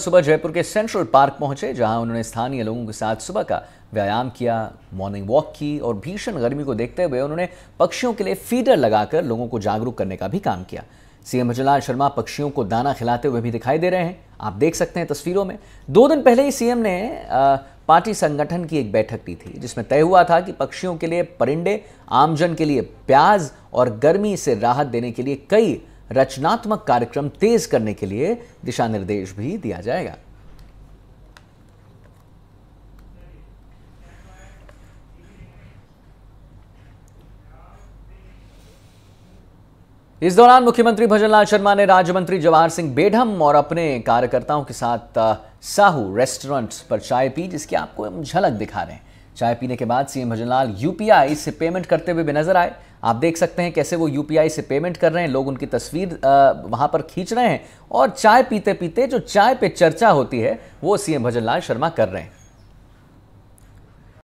सुबह जयपुर के central park पहुंचे जहां उन्होंने स्थानीय लोगों के साथ सुबह का व्यायाम किया मॉर्निंग वॉक की और भीषण गर्मी को देखते हुए उन्होंने पक्षियों के लिए फीडर लगाकर लोगों को जागरूक करने का भी काम किया सीएम भजनलाल शर्मा पक्षियों को दाना खिलाते हुए भी दिखाई दे रहे हैं आप देख सकते हैं तस्वीरों में दो दिन पहले ही सीएम ने पार्टी संगठन की एक बैठक ली थी जिसमें तय हुआ था कि पक्षियों के लिए परिंडे आमजन के लिए प्याज और गर्मी से राहत देने के लिए कई रचनात्मक कार्यक्रम तेज करने के लिए दिशा निर्देश भी दिया जाएगा इस दौरान मुख्यमंत्री भजनलाल शर्मा ने राज्य मंत्री जवाहर सिंह बेढम और अपने कार्यकर्ताओं के साथ साहू रेस्टोरेंट्स पर चाय पी जिसकी आपको हम झलक दिखा रहे हैं चाय पीने के बाद सीएम भजनलाल यूपीआई से पेमेंट करते हुए भी नजर आए आप देख सकते हैं कैसे वो यूपीआई से पेमेंट कर रहे हैं लोग उनकी तस्वीर वहां पर खींच रहे हैं और चाय पीते पीते जो चाय पे चर्चा होती है वो सीएम भजनलाल शर्मा कर रहे हैं